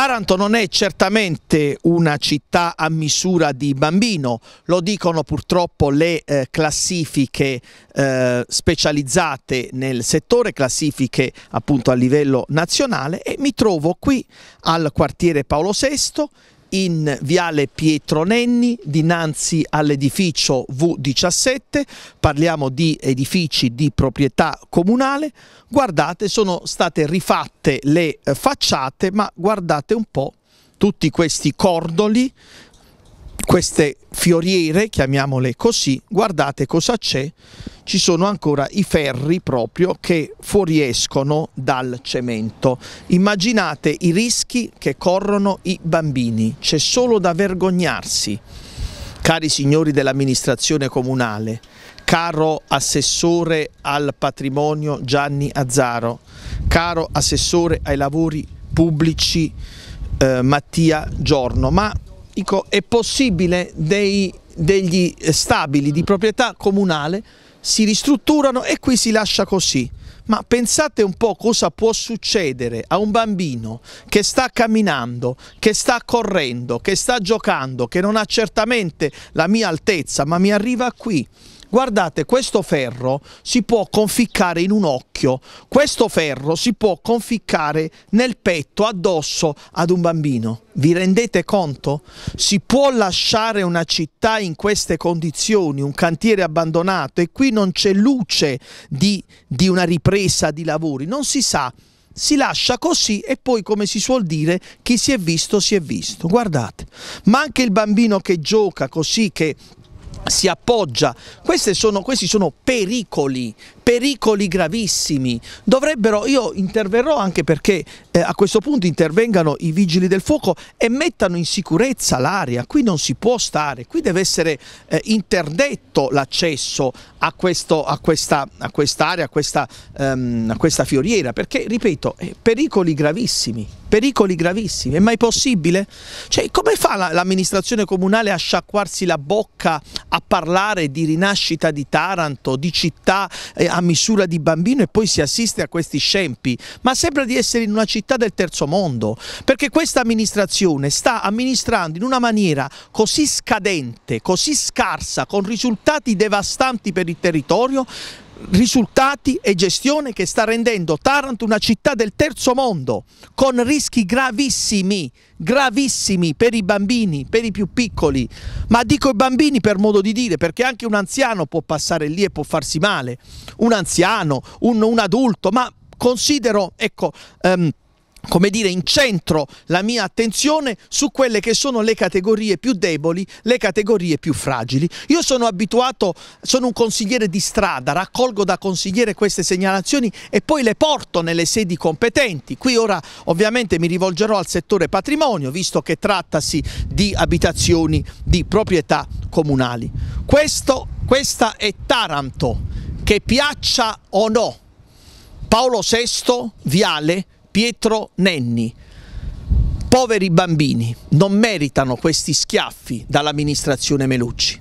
Taranto non è certamente una città a misura di bambino, lo dicono purtroppo le eh, classifiche eh, specializzate nel settore, classifiche appunto a livello nazionale e mi trovo qui al quartiere Paolo VI in viale Pietro Nenni dinanzi all'edificio V17, parliamo di edifici di proprietà comunale, guardate sono state rifatte le eh, facciate ma guardate un po' tutti questi cordoli queste fioriere, chiamiamole così, guardate cosa c'è, ci sono ancora i ferri proprio che fuoriescono dal cemento. Immaginate i rischi che corrono i bambini, c'è solo da vergognarsi. Cari signori dell'amministrazione comunale, caro assessore al patrimonio Gianni Azzaro, caro assessore ai lavori pubblici eh, Mattia Giorno, ma ipotetico e possibile dei, degli stabili di proprietà comunale si ristrutturano e qui si lascia così. Ma pensate un po' cosa può succedere a un bambino che sta camminando, che sta correndo, che sta giocando, che non ha certamente la mia altezza, ma mi arriva qui guardate questo ferro si può conficcare in un occhio, questo ferro si può conficcare nel petto, addosso ad un bambino. Vi rendete conto? Si può lasciare una città in queste condizioni, un cantiere abbandonato e qui non c'è luce di, di una ripresa di lavori, non si sa si lascia così e poi come si suol dire chi si è visto si è visto guardate ma anche il bambino che gioca così che si appoggia. Sono, questi sono pericoli, pericoli gravissimi. Dovrebbero, io interverrò anche perché eh, a questo punto intervengano i vigili del fuoco e mettano in sicurezza l'area. Qui non si può stare, qui deve essere eh, interdetto l'accesso a, a, questa, a a questa, um, a questa fioriera, perché, ripeto, eh, pericoli gravissimi pericoli gravissimi. È mai possibile? Cioè, come fa l'amministrazione comunale a sciacquarsi la bocca a parlare di rinascita di Taranto, di città eh, a misura di bambino e poi si assiste a questi scempi? Ma sembra di essere in una città del terzo mondo, perché questa amministrazione sta amministrando in una maniera così scadente, così scarsa, con risultati devastanti per il territorio, risultati e gestione che sta rendendo Taranto una città del terzo mondo con rischi gravissimi, gravissimi per i bambini, per i più piccoli, ma dico i bambini per modo di dire perché anche un anziano può passare lì e può farsi male, un anziano, un, un adulto, ma considero, ecco, um, come dire, incentro la mia attenzione su quelle che sono le categorie più deboli, le categorie più fragili. Io sono abituato, sono un consigliere di strada, raccolgo da consigliere queste segnalazioni e poi le porto nelle sedi competenti. Qui ora ovviamente mi rivolgerò al settore patrimonio, visto che trattasi di abitazioni di proprietà comunali. Questo, questa è Taranto, che piaccia o no. Paolo VI, Viale, Pietro Nenni. Poveri bambini non meritano questi schiaffi dall'amministrazione Melucci.